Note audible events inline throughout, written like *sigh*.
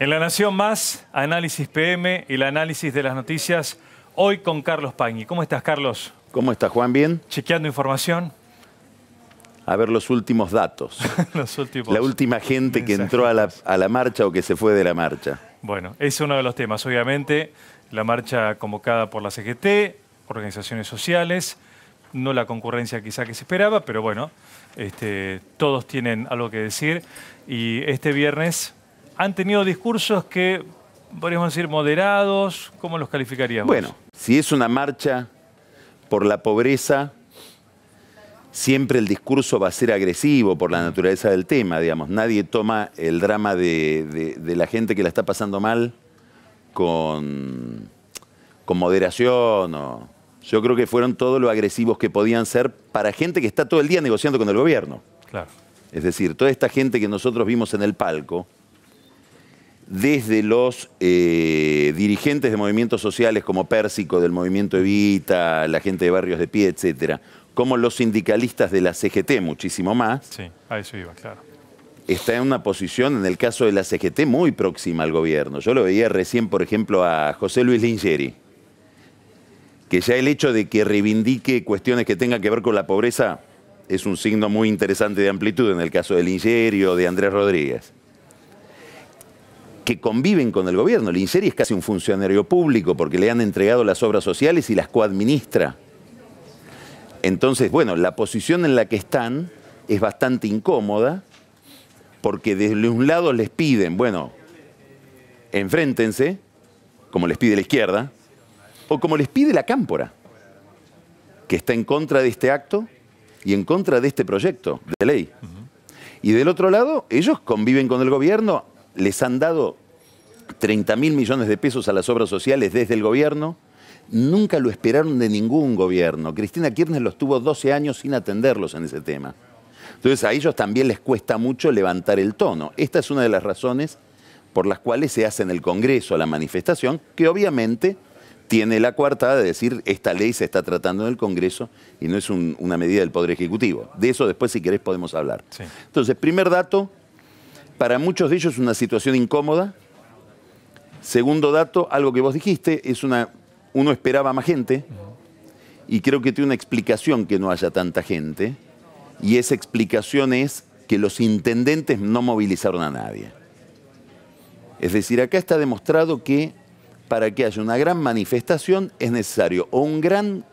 En La Nación Más, Análisis PM, y el análisis de las noticias, hoy con Carlos Pañi. ¿Cómo estás, Carlos? ¿Cómo estás, Juan? ¿Bien? Chequeando información. A ver los últimos datos. *laughs* los últimos. La última gente que entró a la, marcha o que se fue de la marcha. Bueno, es uno de los temas. Obviamente, la marcha convocada por la CGT, organizaciones sociales, no la concurrencia quizá que se esperaba, pero bueno, este, todos tienen algo que decir. Y este viernes han tenido discursos que podríamos decir moderados, ¿cómo los calificaríamos? Bueno, si es una marcha por la pobreza, siempre el discurso va a ser agresivo por la naturaleza del tema, digamos. Nadie toma el drama de, la gente que la está pasando mal con, moderación Yo creo que fueron todos los agresivos que podían ser para gente que está todo el día negociando con el gobierno. Claro. Es decir, toda esta gente que nosotros vimos en el palco, desde los eh, dirigentes de movimientos sociales como Pérsico, del movimiento Evita, la gente de Barrios de Pie, etcétera, como los sindicalistas de la CGT, muchísimo más. Sí, iba, claro. Está en una posición, en el caso de la CGT, muy próxima al gobierno. Yo lo veía recién, por ejemplo, a José Luis Lingeri, que ya el hecho de que reivindique cuestiones que tengan que ver con la pobreza es un signo muy interesante de amplitud en el caso de Lingeri o de Andrés Rodríguez que conviven con el gobierno. El INSERI es casi un funcionario público porque le han entregado las obras sociales y las coadministra. Entonces, bueno, la posición en la que están es bastante incómoda porque de un lado les piden, bueno, enfréntense, como les pide la izquierda, o como les pide la cámpora, que está en contra de este acto y en contra de este proyecto de ley. Y del otro lado, ellos conviven con el gobierno, les han dado 30 mil millones de pesos a las obras sociales desde el gobierno. Nunca lo esperaron de ningún gobierno. Cristina Kirchner los tuvo 12 años sin atenderlos en ese tema. Entonces a ellos también les cuesta mucho levantar el tono. Esta es una de las razones por las cuales se hace en el Congreso la manifestación, que obviamente tiene la coartada de decir esta ley se está tratando en el Congreso y no es una medida del Poder Ejecutivo. De eso después, si querés, podemos hablar. Entonces, primer dato, para muchos de ellos es una situación incómoda. Segundo dato, algo que vos dijiste, es una, uno esperaba más gente y creo que tiene una explicación que no haya tanta gente y esa explicación es que los intendentes no movilizaron a nadie. Es decir, acá está demostrado que para que haya una gran manifestación es necesario un gran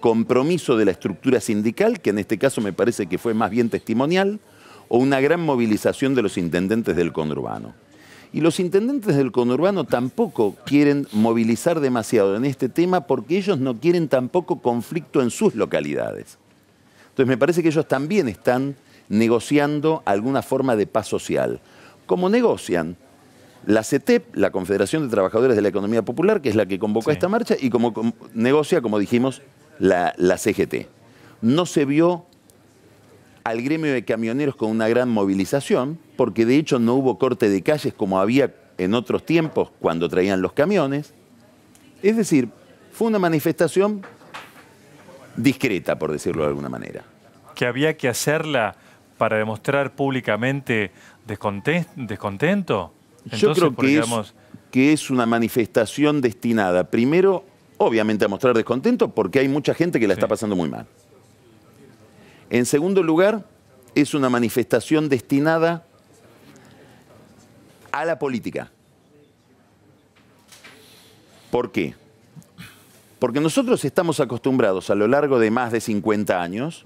compromiso de la estructura sindical, que en este caso me parece que fue más bien testimonial, o una gran movilización de los intendentes del conurbano. Y los intendentes del conurbano tampoco quieren movilizar demasiado en este tema porque ellos no quieren tampoco conflicto en sus localidades. Entonces me parece que ellos también están negociando alguna forma de paz social. Como negocian la CTEP, la Confederación de Trabajadores de la Economía Popular, que es la que convocó esta marcha, y como, negocia, como dijimos, la, CGT. No se vio al gremio de camioneros con una gran movilización, porque de hecho no hubo corte de calles como había en otros tiempos cuando traían los camiones. Es decir, fue una manifestación discreta, por decirlo de alguna manera. Que había que hacerla para demostrar públicamente descontento. Yo creo que, es, una manifestación destinada, primero, obviamente, a mostrar descontento, porque hay mucha gente que la está pasando muy mal. En segundo lugar, es una manifestación destinada a la política. ¿Por qué? Porque nosotros estamos acostumbrados a lo largo de más de 50 años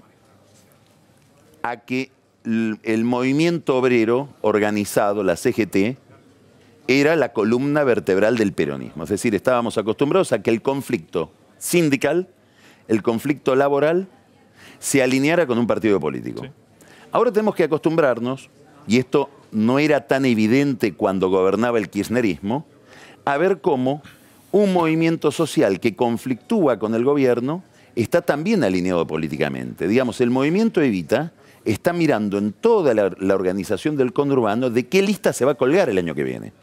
a que el movimiento obrero organizado, la CGT, era la columna vertebral del peronismo. Es decir, estábamos acostumbrados a que el conflicto sindical, el conflicto laboral, se alineara con un partido político. Ahora tenemos que acostumbrarnos, y esto no era tan evidente cuando gobernaba el kirchnerismo, a ver cómo un movimiento social que conflictúa con el gobierno está también alineado políticamente. Digamos, el movimiento Evita está mirando en toda la, organización del conurbano de qué lista se va a colgar el año que viene.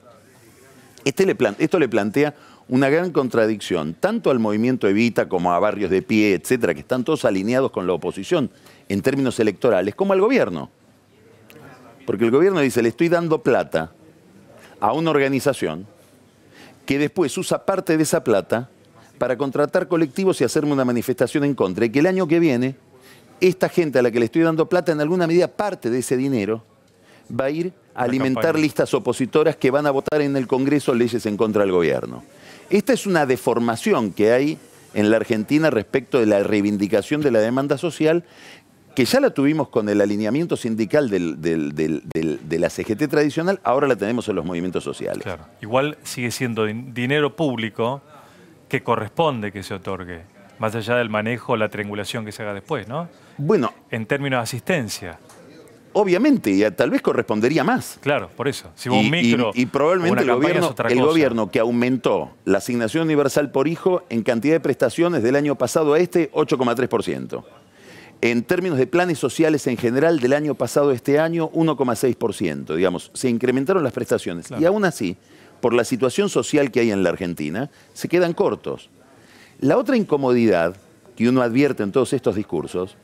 Este esto le plantea una gran contradicción, tanto al movimiento Evita como a Barrios de Pie, etcétera, que están todos alineados con la oposición en términos electorales, como al gobierno. Porque el gobierno dice, le estoy dando plata a una organización que después usa parte de esa plata para contratar colectivos y hacerme una manifestación en contra, y que el año que viene esta gente a la que le estoy dando plata, en alguna medida parte de ese dinero va a ir a alimentar listas opositoras que van a votar en el Congreso leyes en contra del gobierno. Esta es una deformación que hay en la Argentina respecto de la reivindicación de la demanda social, que ya la tuvimos con el alineamiento sindical de la CGT tradicional, ahora la tenemos en los movimientos sociales. Claro. Igual sigue siendo dinero público que corresponde que se otorgue, más allá del manejo, o la triangulación que se haga después, ¿no? Bueno. En términos de asistencia obviamente, y tal vez correspondería más. Claro, por eso. Si y, y, probablemente el, gobierno, que aumentó la asignación universal por hijo en cantidad de prestaciones del año pasado a este, 8,3%. En términos de planes sociales en general, del año pasado a este año, 1,6%. Digamos, se incrementaron las prestaciones. Y aún así, por la situación social que hay en la Argentina, se quedan cortos. La otra incomodidad que uno advierte en todos estos discursos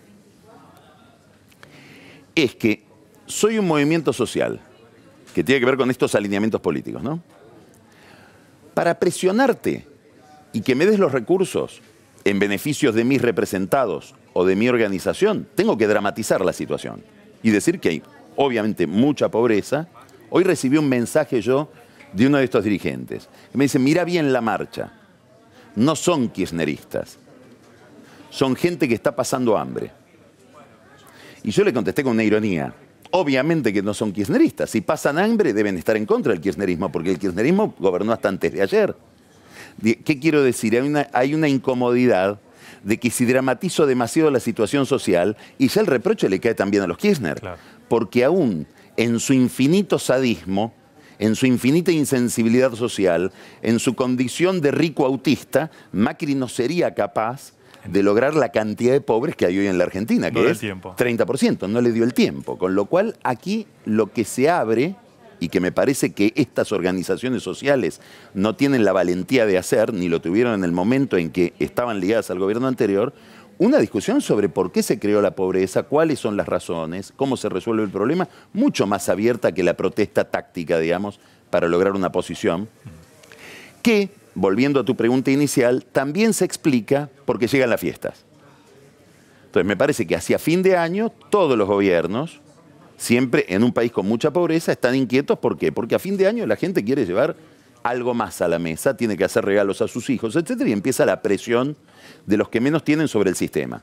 es que soy un movimiento social que tiene que ver con estos alineamientos políticos, ¿no? Para presionarte y que me des los recursos en beneficios de mis representados o de mi organización, tengo que dramatizar la situación y decir que hay obviamente mucha pobreza. Hoy recibí un mensaje yo de uno de estos dirigentes. Que me dice, mira bien la marcha. No son kirchneristas. Son gente que está pasando hambre. Y yo le contesté con una ironía. Obviamente que no son kirchneristas. Si pasan hambre deben estar en contra del kirchnerismo, porque el kirchnerismo gobernó hasta antes de ayer. ¿Qué quiero decir? Hay una, incomodidad de que si dramatizo demasiado la situación social, y ya el reproche le cae también a los Kirchner, porque aún en su infinito sadismo, en su infinita insensibilidad social, en su condición de rico autista, Macri no sería capaz de lograr la cantidad de pobres que hay hoy en la Argentina, que es 30%, no le dio el tiempo. Con lo cual, aquí lo que se abre y que me parece que estas organizaciones sociales no tienen la valentía de hacer, ni lo tuvieron en el momento en que estaban ligadas al gobierno anterior, una discusión sobre por qué se creó la pobreza, cuáles son las razones, cómo se resuelve el problema, mucho más abierta que la protesta táctica, digamos, para lograr una posición, que volviendo a tu pregunta inicial, también se explica por qué llegan las fiestas. Entonces, me parece que hacia fin de año todos los gobiernos, siempre en un país con mucha pobreza, están inquietos. ¿Por qué? Porque a fin de año la gente quiere llevar algo más a la mesa, tiene que hacer regalos a sus hijos, etc. Y empieza la presión de los que menos tienen sobre el sistema.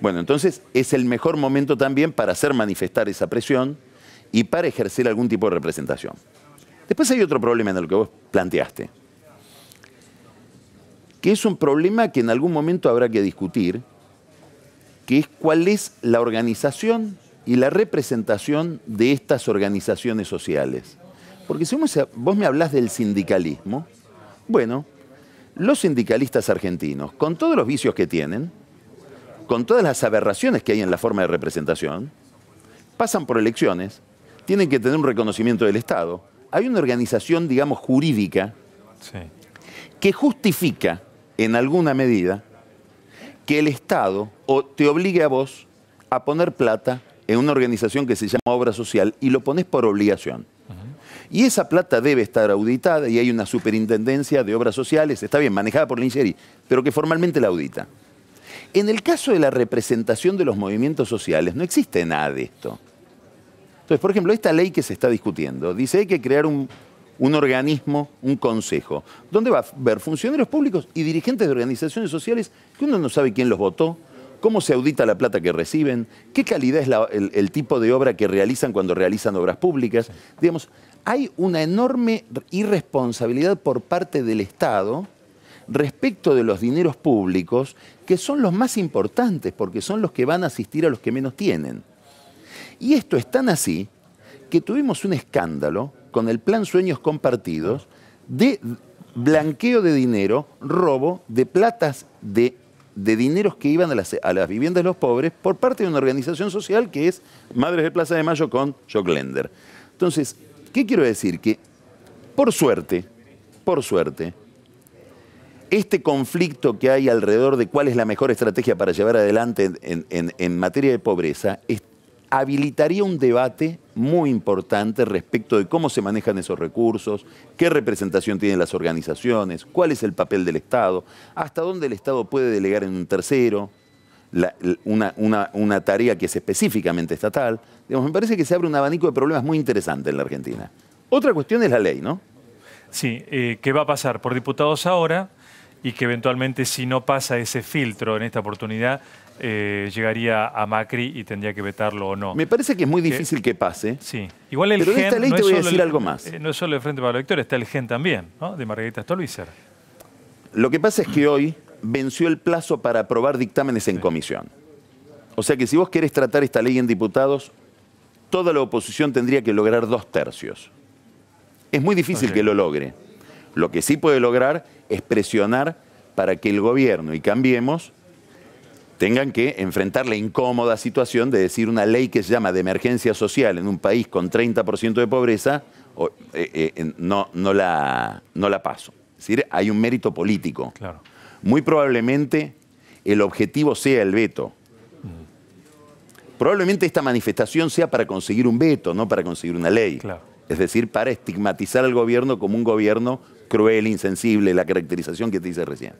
Bueno, entonces es el mejor momento también para hacer manifestar esa presión y para ejercer algún tipo de representación. Después hay otro problema en el que vos planteaste que es un problema que en algún momento habrá que discutir, que es cuál es la organización y la representación de estas organizaciones sociales. Porque si vos me hablás del sindicalismo, bueno, los sindicalistas argentinos, con todos los vicios que tienen, con todas las aberraciones que hay en la forma de representación, pasan por elecciones, tienen que tener un reconocimiento del Estado. Hay una organización, digamos, jurídica que justifica en alguna medida, que el Estado te obligue a vos a poner plata en una organización que se llama obra social y lo pones por obligación. Y esa plata debe estar auditada y hay una superintendencia de obras sociales, está bien, manejada por la INSERI, pero que formalmente la audita. En el caso de la representación de los movimientos sociales, no existe nada de esto. Entonces, por ejemplo, esta ley que se está discutiendo dice que hay que crear un un organismo, un consejo, donde va a haber funcionarios públicos y dirigentes de organizaciones sociales que uno no sabe quién los votó, cómo se audita la plata que reciben, qué calidad es el, tipo de obra que realizan cuando realizan obras públicas. Digamos, hay una enorme irresponsabilidad por parte del Estado respecto de los dineros públicos, que son los más importantes, porque son los que van a asistir a los que menos tienen. Y esto es tan así que tuvimos un escándalo con el plan Sueños Compartidos de blanqueo de dinero, robo de platas de, dineros que iban a las, viviendas de los pobres por parte de una organización social que es Madres de Plaza de Mayo con Lender. Entonces, ¿qué quiero decir? Que por suerte, por suerte, este conflicto que hay alrededor de cuál es la mejor estrategia para llevar adelante en, materia de pobreza habilitaría un debate muy importante respecto de cómo se manejan esos recursos, qué representación tienen las organizaciones, cuál es el papel del Estado, hasta dónde el Estado puede delegar en un tercero una, tarea que es específicamente estatal. me parece que se abre un abanico de problemas muy interesante en la Argentina. Otra cuestión es la ley, ¿no? Sí, eh, qué que va a pasar por diputados ahora y que eventualmente si no pasa ese filtro en esta oportunidad eh, llegaría a Macri y tendría que vetarlo o no. Me parece que es muy difícil que, pase. Sí. Igual el Pero esta ley no te voy a decir algo más. Eh, no es solo el Frente para los está el GEN también, ¿no? de Margarita Stolbizer. Lo que pasa es que hoy venció el plazo para aprobar dictámenes en comisión. O sea que si vos querés tratar esta ley en diputados, toda la oposición tendría que lograr dos tercios. Es muy difícil que lo logre. Lo que sí puede lograr es presionar para que el gobierno y Cambiemos tengan que enfrentar la incómoda situación de decir una ley que se llama de emergencia social en un país con 30% de pobreza, eh, eh, no, la, paso. Es decir, hay un mérito político. Claro. Muy probablemente el objetivo sea el veto. Probablemente esta manifestación sea para conseguir un veto, no para conseguir una ley. Es decir, para estigmatizar al gobierno como un gobierno cruel, insensible, la caracterización que te hice recién.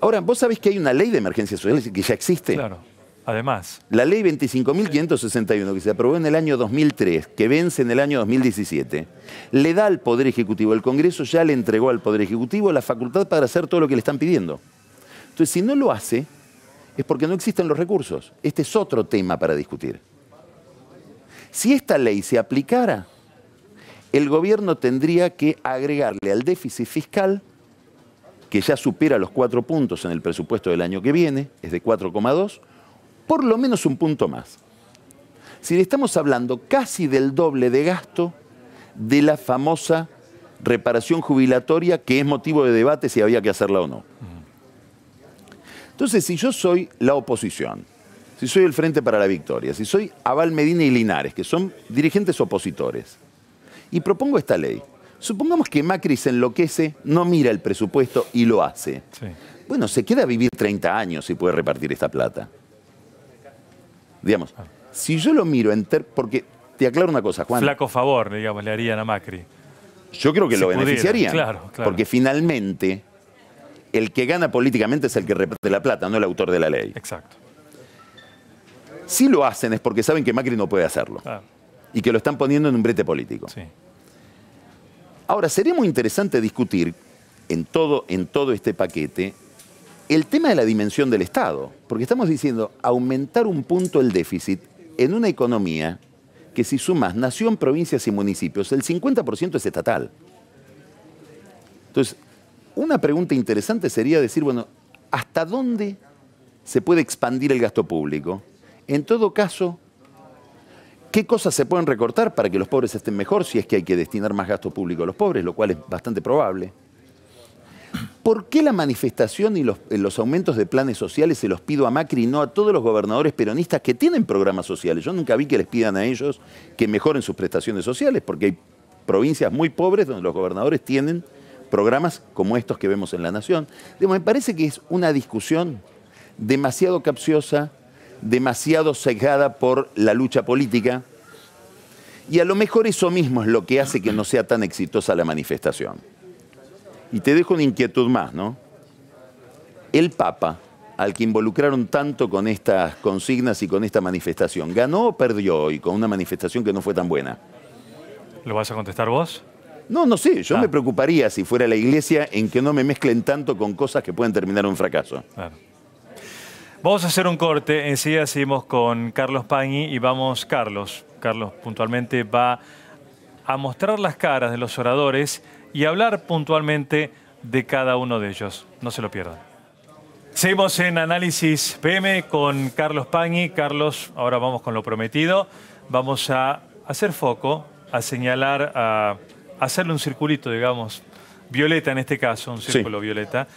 Ahora, vos sabés que hay una ley de emergencia social que ya existe. Claro. Además. La ley 25.561, que se aprobó en el año 2003, que vence en el año 2017, le da al Poder Ejecutivo, el Congreso ya le entregó al Poder Ejecutivo la facultad para hacer todo lo que le están pidiendo. Entonces, si no lo hace, es porque no existen los recursos. Este es otro tema para discutir. Si esta ley se aplicara, el gobierno tendría que agregarle al déficit fiscal que ya supera los cuatro puntos en el presupuesto del año que viene, es de 4,2, por lo menos un punto más. Si le estamos hablando casi del doble de gasto de la famosa reparación jubilatoria que es motivo de debate si había que hacerla o no. Entonces, si yo soy la oposición, si soy el Frente para la Victoria, si soy Aval Medina y Linares, que son dirigentes opositores, y propongo esta ley, Supongamos que Macri se enloquece, no mira el presupuesto y lo hace. Bueno, se queda a vivir 30 años y puede repartir esta plata. Digamos, ah. si yo lo miro, enter, porque te aclaro una cosa, Juan. Flaco favor, digamos, le harían a Macri. Yo creo que lo beneficiarían. Claro, claro. Porque finalmente, el que gana políticamente es el que reparte la plata, no el autor de la ley. Exacto. Si lo hacen es porque saben que Macri no puede hacerlo. Ah. Y que lo están poniendo en un brete político. Sí. Ahora, sería muy interesante discutir en todo, en todo este paquete el tema de la dimensión del Estado, porque estamos diciendo aumentar un punto el déficit en una economía que si sumas nación, provincias y municipios, el 50% es estatal. Entonces, una pregunta interesante sería decir, bueno, ¿hasta dónde se puede expandir el gasto público? En todo caso, qué cosas se pueden recortar para que los pobres estén mejor si es que hay que destinar más gasto público a los pobres, lo cual es bastante probable. ¿Por qué la manifestación y eh, los, aumentos de planes sociales se los pido a Macri y no a todos los gobernadores peronistas que tienen programas sociales? Yo nunca vi que les pidan a ellos que mejoren sus prestaciones sociales, porque hay provincias muy pobres donde los gobernadores tienen programas como estos que vemos en La Nación. me parece que es una discusión demasiado capciosa, demasiado sesgada por la lucha política. Y a lo mejor eso mismo es lo que hace que no sea tan exitosa la manifestación. Y te dejo una inquietud más, ¿no? El Papa, al que involucraron tanto con estas consignas y con esta manifestación, ¿ganó o perdió hoy con una manifestación que no fue tan buena? ¿Lo vas a contestar vos? No, no sé. Yo ah. me preocuparía si fuera la iglesia en que no me mezclen tanto con cosas que pueden terminar en un fracaso. Claro. Vamos a hacer un corte, enseguida seguimos con Carlos Pañi y vamos, Carlos, Carlos puntualmente va a mostrar las caras de los oradores y hablar puntualmente de cada uno de ellos. No se lo pierdan. Seguimos en Análisis PM con Carlos Pañi. Carlos, ahora vamos con lo prometido. Vamos a hacer foco, a señalar, a hacerle un circulito, digamos, violeta en este caso, un círculo violeta,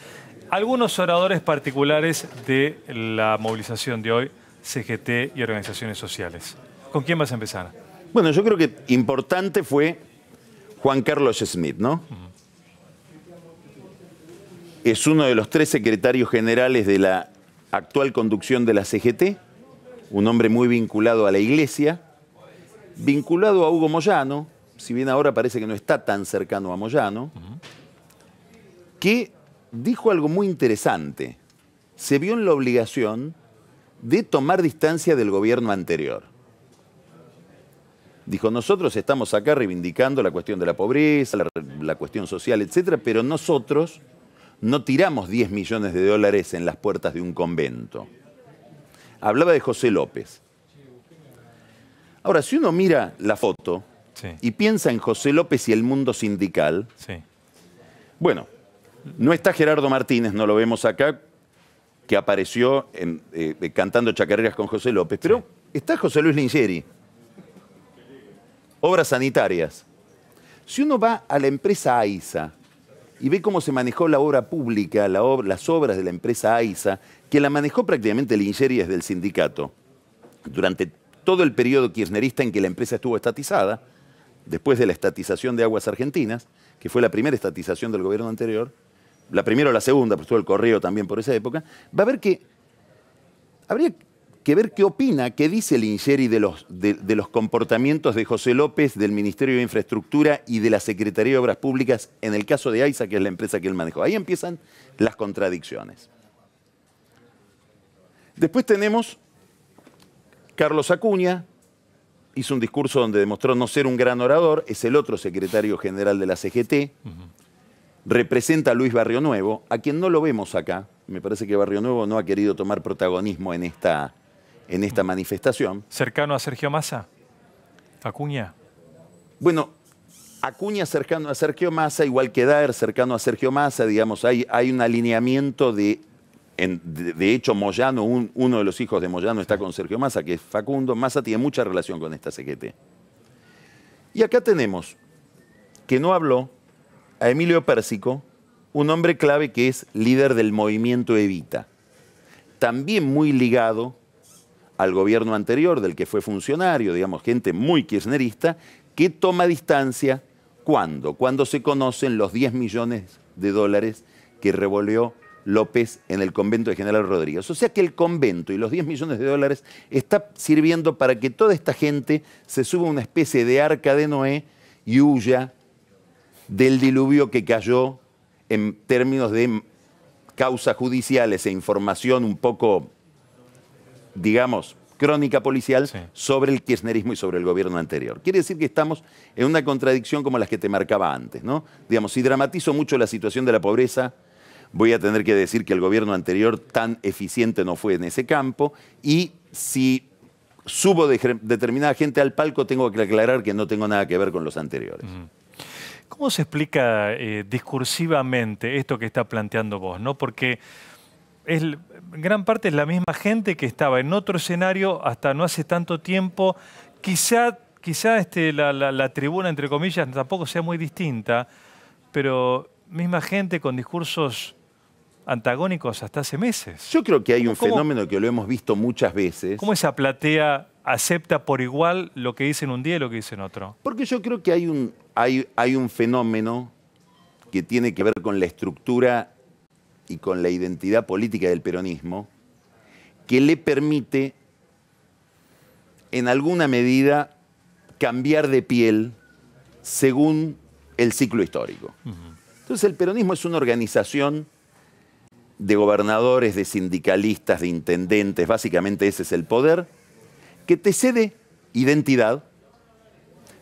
algunos oradores particulares de la movilización de hoy, CGT y organizaciones sociales. ¿Con quién vas a empezar? Bueno, yo creo que importante fue Juan Carlos Smith, ¿no? Es uno de los tres secretarios generales de la actual conducción de la CGT, un hombre muy vinculado a la iglesia, vinculado a Hugo Moyano, si bien ahora parece que no está tan cercano a Moyano, que dijo algo muy interesante. Se vio en la obligación de tomar distancia del gobierno anterior. Dijo, nosotros estamos acá reivindicando la cuestión de la pobreza, la, cuestión social, etcétera, pero nosotros no tiramos 10 millones de dólares en las puertas de un convento. Hablaba de José López. Ahora, si uno mira la foto y piensa en José López y el mundo sindical, bueno, no está Gerardo Martínez, no lo vemos acá, que apareció eh, cantando chacarreras con José López, pero está José Luis Lingeri. Obras sanitarias. Si uno va a la empresa AISA y ve cómo se manejó la obra pública, las obras de la empresa AISA, que la manejó prácticamente Lingeri desde el sindicato, durante todo el periodo kirchnerista en que la empresa estuvo estatizada, después de la estatización de Aguas Argentinas, que fue la primera estatización del gobierno anterior, la primera o la segunda, pues estuvo el correo también por esa época, va a ver que habría que ver qué opina, qué dice Lingeri de los, de, los comportamientos de José López, del Ministerio de Infraestructura y de la Secretaría de Obras Públicas en el caso de AISA, que es la empresa que él manejó. Ahí empiezan las contradicciones. Después tenemos Carlos Acuña, hizo un discurso donde demostró no ser un gran orador, es el otro secretario general de la CGT representa a Luis Barrio Nuevo, a quien no lo vemos acá. Me parece que Barrio Nuevo no ha querido tomar protagonismo en esta, en esta manifestación. ¿Cercano a Sergio Massa? ¿Acuña? Bueno, Acuña cercano a Sergio Massa, igual que Daer cercano a Sergio Massa, digamos, hay, hay un alineamiento de, de, hecho Moyano, uno de los hijos de Moyano está con Sergio Massa, que es Facundo, Massa tiene mucha relación con esta CGT. Y acá tenemos que no habló, a Emilio Pérsico, un hombre clave que es líder del movimiento Evita, también muy ligado al gobierno anterior, del que fue funcionario, digamos, gente muy kirchnerista, que toma distancia cuando, cuando se conocen los 10 millones de dólares que revolvió López en el convento de General Rodríguez. O sea que el convento y los 10 millones de dólares está sirviendo para que toda esta gente se suba a una especie de arca de Noé y huya del diluvio que cayó en términos de causas judiciales e información un poco, digamos, crónica policial sobre el kirchnerismo y sobre el gobierno anterior. Quiere decir que estamos en una contradicción como las que te marcaba antes, ¿no? Digamos, si dramatizo mucho la situación de la pobreza, voy a tener que decir que el gobierno anterior tan eficiente no fue en ese campo y si subo determinada gente al palco tengo que aclarar que no tengo nada que ver con los anteriores. ¿Cómo se explica eh, discursivamente esto que está planteando vos? ¿no? Porque es, gran parte es la misma gente que estaba en otro escenario hasta no hace tanto tiempo. Quizá, quizá este, la, la tribuna, entre comillas, tampoco sea muy distinta, pero misma gente con discursos antagónicos hasta hace meses. Yo creo que hay un fenómeno que lo hemos visto muchas veces. ¿Cómo esa platea acepta por igual lo que dicen un día y lo que dicen otro? Porque yo creo que hay un, hay, un fenómeno que tiene que ver con la estructura y con la identidad política del peronismo, que le permite, en alguna medida, cambiar de piel según el ciclo histórico. Entonces el peronismo es una organización de gobernadores, de sindicalistas, de intendentes, básicamente ese es el poder, que te cede identidad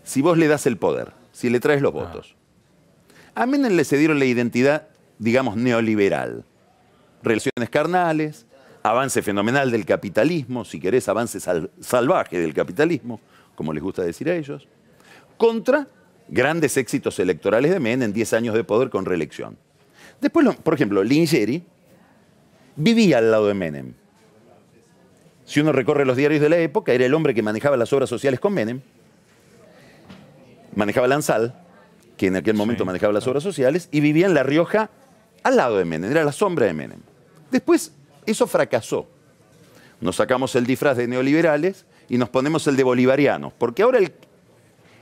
si vos le das el poder si le traes los ah. votos. A Menem le cedieron la identidad, digamos, neoliberal. Relaciones carnales, avance fenomenal del capitalismo, si querés, avance salvaje del capitalismo, como les gusta decir a ellos, contra grandes éxitos electorales de Menem 10 años de poder con reelección. Después, por ejemplo, Lingeri vivía al lado de Menem. Si uno recorre los diarios de la época, era el hombre que manejaba las obras sociales con Menem manejaba Lanzal, que en aquel momento manejaba las obras sociales, y vivía en La Rioja al lado de Menem, era la sombra de Menem. Después eso fracasó. Nos sacamos el disfraz de neoliberales y nos ponemos el de bolivarianos, porque ahora el,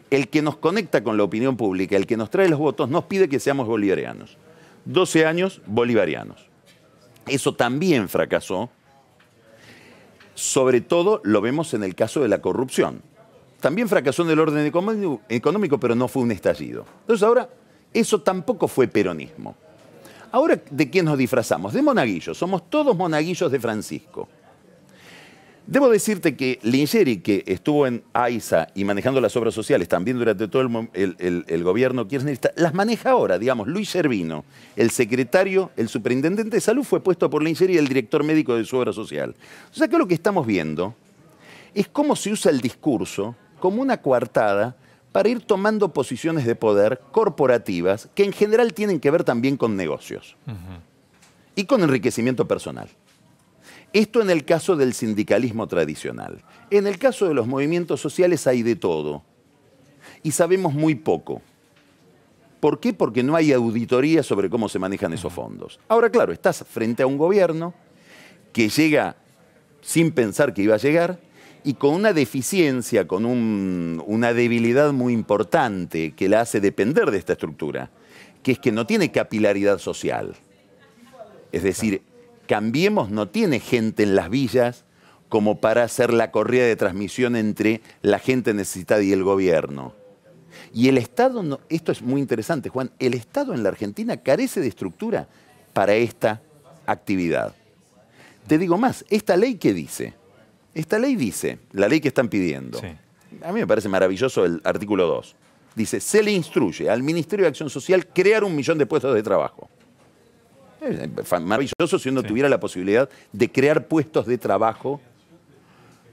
el que nos conecta con la opinión pública, el que nos trae los votos, nos pide que seamos bolivarianos. 12 años bolivarianos. Eso también fracasó. Sobre todo lo vemos en el caso de la corrupción también fracasó en el orden económico, pero no fue un estallido. Entonces ahora, eso tampoco fue peronismo. Ahora, ¿de quién nos disfrazamos? De monaguillos. Somos todos monaguillos de Francisco. Debo decirte que Lingeri, que estuvo en AISA y manejando las obras sociales también durante todo el, gobierno kirchnerista, las maneja ahora, digamos, Luis Servino, el secretario, el superintendente de salud fue puesto por Lingeri el director médico de su obra social. O sea que lo que estamos viendo es cómo se usa el discurso como una coartada para ir tomando posiciones de poder corporativas que en general tienen que ver también con negocios y con enriquecimiento personal. Esto en el caso del sindicalismo tradicional. En el caso de los movimientos sociales hay de todo y sabemos muy poco. ¿Por qué? Porque no hay auditoría sobre cómo se manejan esos fondos. Ahora, claro, estás frente a un gobierno que llega sin pensar que iba a llegar, y con una deficiencia, con una debilidad muy importante que la hace depender de esta estructura, que es que no tiene capilaridad social. Es decir, Cambiemos no tiene gente en las villas como para hacer la correa de transmisión entre la gente necesitada y el gobierno. Y el Estado, esto es muy interesante, Juan, el Estado en la Argentina carece de estructura para esta actividad. Te digo más, esta ley que dice, esta ley dice, la ley que están pidiendo, a mí me parece maravilloso el artículo 2, dice, se le instruye al Ministerio de Acción Social crear un millón de puestos de trabajo. maravilloso si uno tuviera la posibilidad de crear puestos de trabajo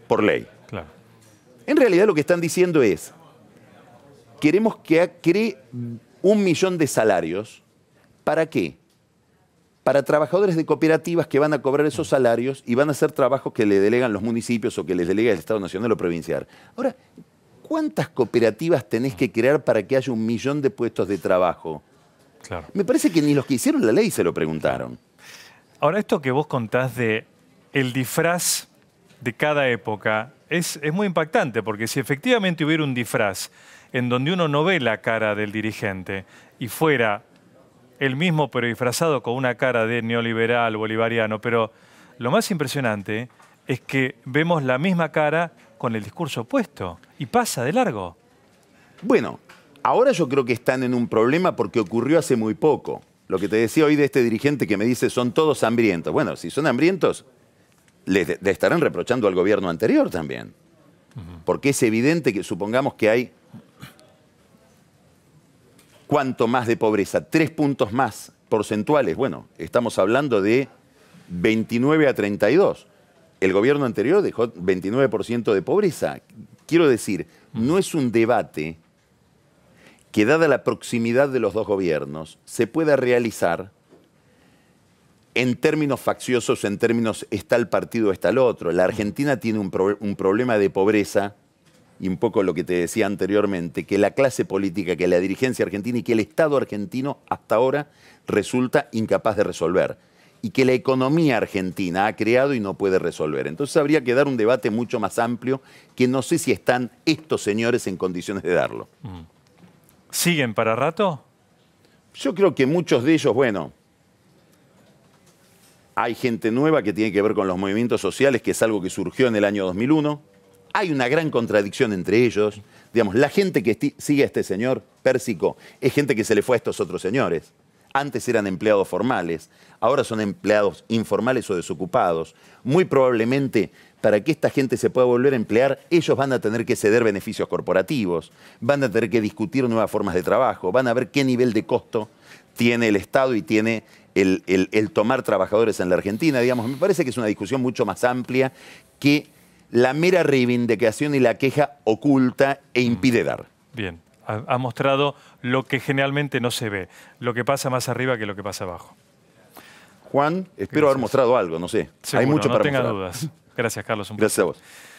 por ley. Claro. En realidad lo que están diciendo es, queremos que cree un millón de salarios. ¿Para qué? para trabajadores de cooperativas que van a cobrar esos salarios y van a hacer trabajos que le delegan los municipios o que les delega el Estado Nacional o provincial. Ahora, ¿cuántas cooperativas tenés que crear para que haya un millón de puestos de trabajo? Claro. Me parece que ni los que hicieron la ley se lo preguntaron. Ahora, esto que vos contás de el disfraz de cada época es, es muy impactante, porque si efectivamente hubiera un disfraz en donde uno no ve la cara del dirigente y fuera el mismo pero disfrazado con una cara de neoliberal bolivariano, pero lo más impresionante es que vemos la misma cara con el discurso opuesto y pasa de largo. Bueno, ahora yo creo que están en un problema porque ocurrió hace muy poco. Lo que te decía hoy de este dirigente que me dice son todos hambrientos. Bueno, si son hambrientos, le, estarán reprochando al gobierno anterior también. Porque es evidente que supongamos que hay ¿Cuánto más de pobreza? Tres puntos más porcentuales. Bueno, estamos hablando de 29 a 32. El gobierno anterior dejó 29% de pobreza. Quiero decir, no es un debate que dada la proximidad de los dos gobiernos se pueda realizar en términos facciosos, en términos está el partido, está el otro. La Argentina tiene un, un problema de pobreza y un poco lo que te decía anteriormente, que la clase política, que la dirigencia argentina y que el Estado argentino hasta ahora resulta incapaz de resolver y que la economía argentina ha creado y no puede resolver. Entonces habría que dar un debate mucho más amplio que no sé si están estos señores en condiciones de darlo. ¿Siguen para rato? Yo creo que muchos de ellos, bueno, hay gente nueva que tiene que ver con los movimientos sociales, que es algo que surgió en el año 2001. Hay una gran contradicción entre ellos. Digamos, la gente que sigue a este señor, Pérsico, es gente que se le fue a estos otros señores. Antes eran empleados formales, ahora son empleados informales o desocupados. Muy probablemente, para que esta gente se pueda volver a emplear, ellos van a tener que ceder beneficios corporativos, van a tener que discutir nuevas formas de trabajo, van a ver qué nivel de costo tiene el Estado y tiene el, tomar trabajadores en la Argentina. Digamos, me parece que es una discusión mucho más amplia que la mera reivindicación y la queja oculta e impide dar. Bien, ha, mostrado lo que generalmente no se ve, lo que pasa más arriba que lo que pasa abajo. Juan, espero haber mostrado algo, no sé. Hay mucho no para tenga dudas. Gracias, Carlos. Gracias a vos.